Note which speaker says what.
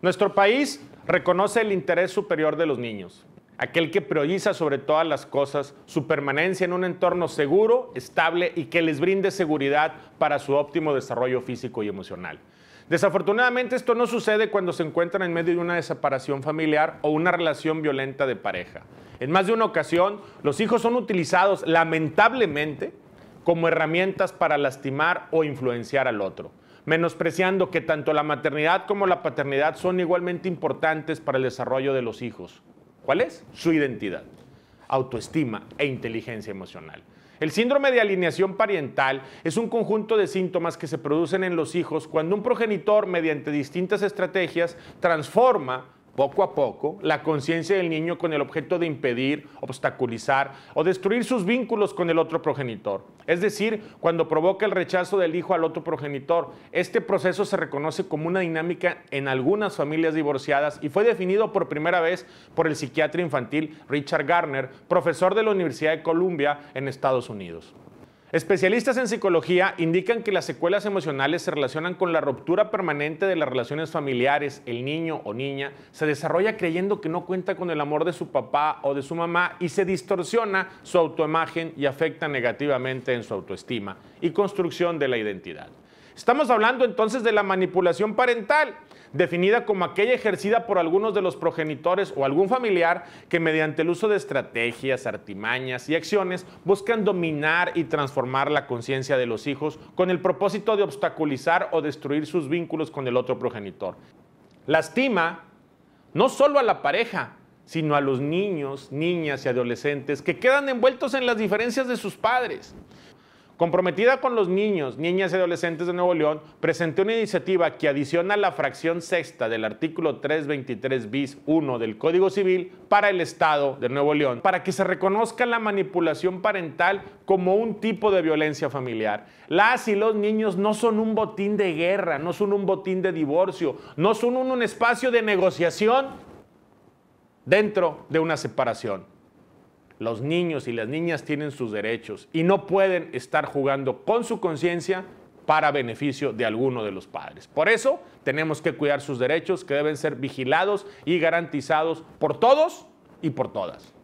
Speaker 1: Nuestro país reconoce el interés superior de los niños, aquel que prioriza sobre todas las cosas su permanencia en un entorno seguro, estable y que les brinde seguridad para su óptimo desarrollo físico y emocional. Desafortunadamente esto no sucede cuando se encuentran en medio de una desaparición familiar o una relación violenta de pareja. En más de una ocasión, los hijos son utilizados lamentablemente como herramientas para lastimar o influenciar al otro menospreciando que tanto la maternidad como la paternidad son igualmente importantes para el desarrollo de los hijos. ¿Cuál es? Su identidad, autoestima e inteligencia emocional. El síndrome de alineación parental es un conjunto de síntomas que se producen en los hijos cuando un progenitor, mediante distintas estrategias, transforma poco a poco, la conciencia del niño con el objeto de impedir, obstaculizar o destruir sus vínculos con el otro progenitor. Es decir, cuando provoca el rechazo del hijo al otro progenitor, este proceso se reconoce como una dinámica en algunas familias divorciadas y fue definido por primera vez por el psiquiatra infantil Richard Garner, profesor de la Universidad de Columbia en Estados Unidos. Especialistas en psicología indican que las secuelas emocionales se relacionan con la ruptura permanente de las relaciones familiares. El niño o niña se desarrolla creyendo que no cuenta con el amor de su papá o de su mamá y se distorsiona su autoimagen y afecta negativamente en su autoestima y construcción de la identidad. Estamos hablando entonces de la manipulación parental, definida como aquella ejercida por algunos de los progenitores o algún familiar que mediante el uso de estrategias, artimañas y acciones buscan dominar y transformar la conciencia de los hijos con el propósito de obstaculizar o destruir sus vínculos con el otro progenitor. Lastima no solo a la pareja, sino a los niños, niñas y adolescentes que quedan envueltos en las diferencias de sus padres. Comprometida con los niños, niñas y adolescentes de Nuevo León, presentó una iniciativa que adiciona la fracción sexta del artículo 323 bis 1 del Código Civil para el Estado de Nuevo León, para que se reconozca la manipulación parental como un tipo de violencia familiar. Las y los niños no son un botín de guerra, no son un botín de divorcio, no son un espacio de negociación dentro de una separación los niños y las niñas tienen sus derechos y no pueden estar jugando con su conciencia para beneficio de alguno de los padres. Por eso tenemos que cuidar sus derechos que deben ser vigilados y garantizados por todos y por todas.